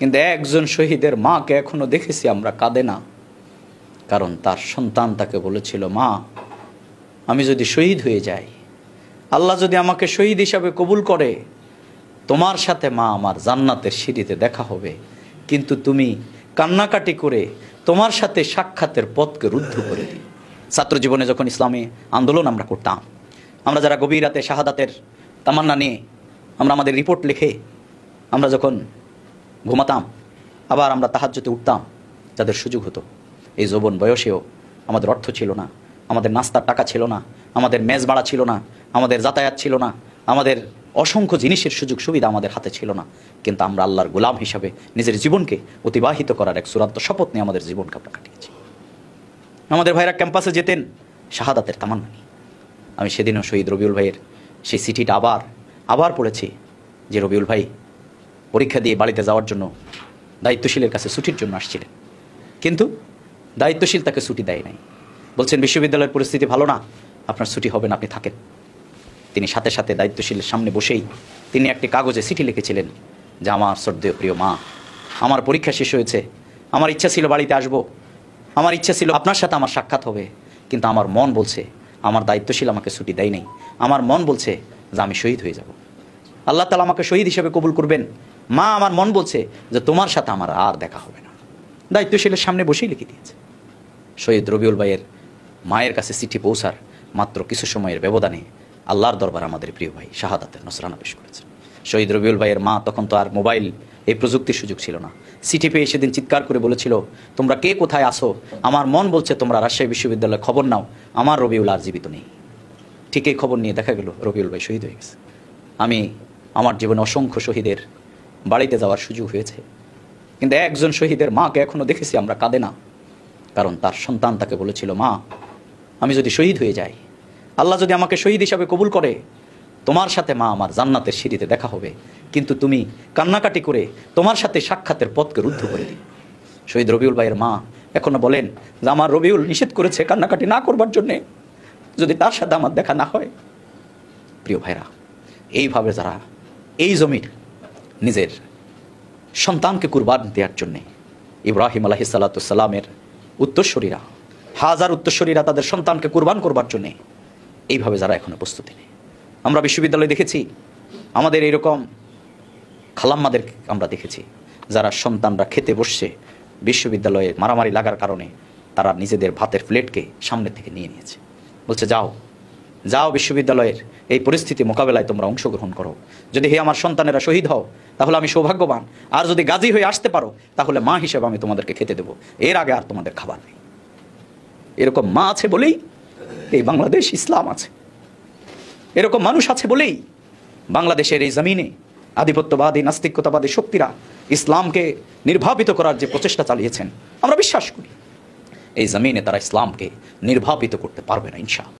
কিন্তু একজন শহীদের মাকে এখনও দেখেছি আমরা কাঁদে না কারণ তার সন্তান তাকে বলেছিল মা আমি যদি শহীদ হয়ে যাই আল্লাহ যদি আমাকে শহীদ হিসাবে কবুল করে তোমার সাথে মা আমার জান্নাতের সিঁড়িতে দেখা হবে কিন্তু তুমি কান্নাকাটি করে তোমার সাথে সাক্ষাতের পথকে রুদ্ধ করে দিই ছাত্র জীবনে যখন ইসলামী আন্দোলন আমরা করতাম আমরা যারা গভীর রাতে শাহাদাতের তামান্না নিয়ে আমরা আমাদের রিপোর্ট লিখে আমরা যখন ঘুমাতাম আবার আমরা তাহাজ্যতে উঠতাম যাদের সুযোগ হতো এই যৌবন বয়সেও আমাদের অর্থ ছিল না আমাদের নাস্তার টাকা ছিল না আমাদের মেজ বাড়া ছিল না আমাদের যাতায়াত ছিল না আমাদের অসংখ্য জিনিসের সুযোগ সুবিধা আমাদের হাতে ছিল না কিন্তু আমরা আল্লাহর গোলাম হিসাবে নিজের জীবনকে অতিবাহিত করার এক চূড়ান্ত শপথ নিয়ে আমাদের জীবনকে আমরা কাটিয়েছি আমাদের ভাইরা ক্যাম্পাসে যেতেন শাহাদাতের তামান্না নিয়ে আমি সেদিনও শহীদ রবিউল ভাইয়ের সেই চিঠিটা আবার আবার পড়েছি যে রবিউল ভাই পরীক্ষা দিয়ে বাড়িতে যাওয়ার জন্য দায়িত্বশীলের কাছে ছুটির জন্য আসছিলেন কিন্তু দায়িত্বশীল তাকে ছুটি দেয় নাই বলছেন বিশ্ববিদ্যালয়ের পরিস্থিতি ভালো না আপনার ছুটি হবে না আপনি থাকেন তিনি সাথে সাথে দায়িত্বশীলের সামনে বসেই তিনি একটি কাগজে চিঠি লিখেছিলেন যে আমার শ্রদ্ধেয় প্রিয় মা আমার পরীক্ষা শেষ হয়েছে আমার ইচ্ছা ছিল বাড়িতে আসব আমার ইচ্ছা ছিল আপনার সাথে আমার সাক্ষাৎ হবে কিন্তু আমার মন বলছে আমার দায়িত্বশীল আমাকে ছুটি দেয় নাই আমার মন বলছে যে আমি শহীদ হয়ে যাব আল্লাহ তালা আমাকে শহীদ হিসেবে কবুল করবেন মা আমার মন বলছে যে তোমার সাথে আমার আর দেখা হবে না দায়িত্বশীলের সামনে বসেই লিখে দিয়েছে শহীদ রবিউল ভাইয়ের মায়ের কাছে চিঠি পৌঁছার মাত্র কিছু সময়ের ব্যবধানে আল্লাহর দরবার আমাদের প্রিয় ভাই শাহাদাতের নসরানা পেশ শহীদ রবিউল ভাইয়ের মা তখন তো আর মোবাইল এই প্রযুক্তির সুযোগ ছিল না সিটি পেয়ে সেদিন চিৎকার করে বলেছিল তোমরা কে কোথায় আসো আমার মন বলছে তোমরা রাজশাহী বিশ্ববিদ্যালয়ে খবর নাও আমার রবিউল আর জীবিত নেই ঠিক এই খবর নিয়ে দেখা গেল রবিউল ভাই শহীদ হয়ে গেছে আমি আমার জীবনে অসংখ্য শহীদের বাড়িতে যাওয়ার সুযোগ হয়েছে কিন্তু একজন শহীদের মাকে এখনও দেখেছি আমরা কাঁদে না কারণ তার সন্তান তাকে বলেছিল মা আমি যদি শহীদ হয়ে যাই আল্লাহ যদি আমাকে শহীদ হিসাবে কবুল করে তোমার সাথে মা আমার জান্নাতের সিঁড়িতে দেখা হবে কিন্তু তুমি কান্নাকাটি করে তোমার সাথে সাক্ষাতের পথকে রুদ্ধ করে দিই শহীদ রবিউল ভাইয়ের মা এখনও বলেন যে আমার রবিউল নিষেধ করেছে কান্নাকাটি না করবার জন্যে যদি তার সাথে আমার দেখা না হয় প্রিয় ভাইরা এইভাবে যারা এই জমির নিজের সন্তানকে কুরবান দেওয়ার জন্যে ইব্রাহিম আলাহি সাল্লাতামের উত্তরস্বরীরা হাজার উত্তরস্বরীরা তাদের সন্তানকে কুরবান করবার জন্যে এইভাবে যারা এখনও প্রস্তুতি নেই আমরা বিশ্ববিদ্যালয়ে দেখেছি আমাদের এরকম খালাম্মাদের আমরা দেখেছি যারা সন্তানরা খেতে বসছে বিশ্ববিদ্যালয়ে মারামারি লাগার কারণে তারা নিজেদের ভাতের প্লেটকে সামনে থেকে নিয়ে নিয়েছে বলছে যাও যাও বিশ্ববিদ্যালয়ের এই পরিস্থিতি মোকাবেলায় তোমরা অংশগ্রহণ করো যদি হে আমার সন্তানেরা শহীদ হও তাহলে আমি সৌভাগ্যবান আর যদি গাজী হয়ে আসতে পারো তাহলে মা হিসেবে আমি তোমাদেরকে খেতে দেবো এর আগে আর তোমাদের খাবার নেই এরকম মা আছে বলেই এই বাংলাদেশ ইসলাম আছে এরকম মানুষ আছে বলেই বাংলাদেশের এই জমিনে আধিপত্যবাদী নাস্তিকতাবাদী শক্তিরা ইসলামকে নির্ভাবিত করার যে প্রচেষ্টা চালিয়েছেন আমরা বিশ্বাস করি এই জমিনে তারা ইসলামকে নির্ভাবিত করতে পারবে না ইনশা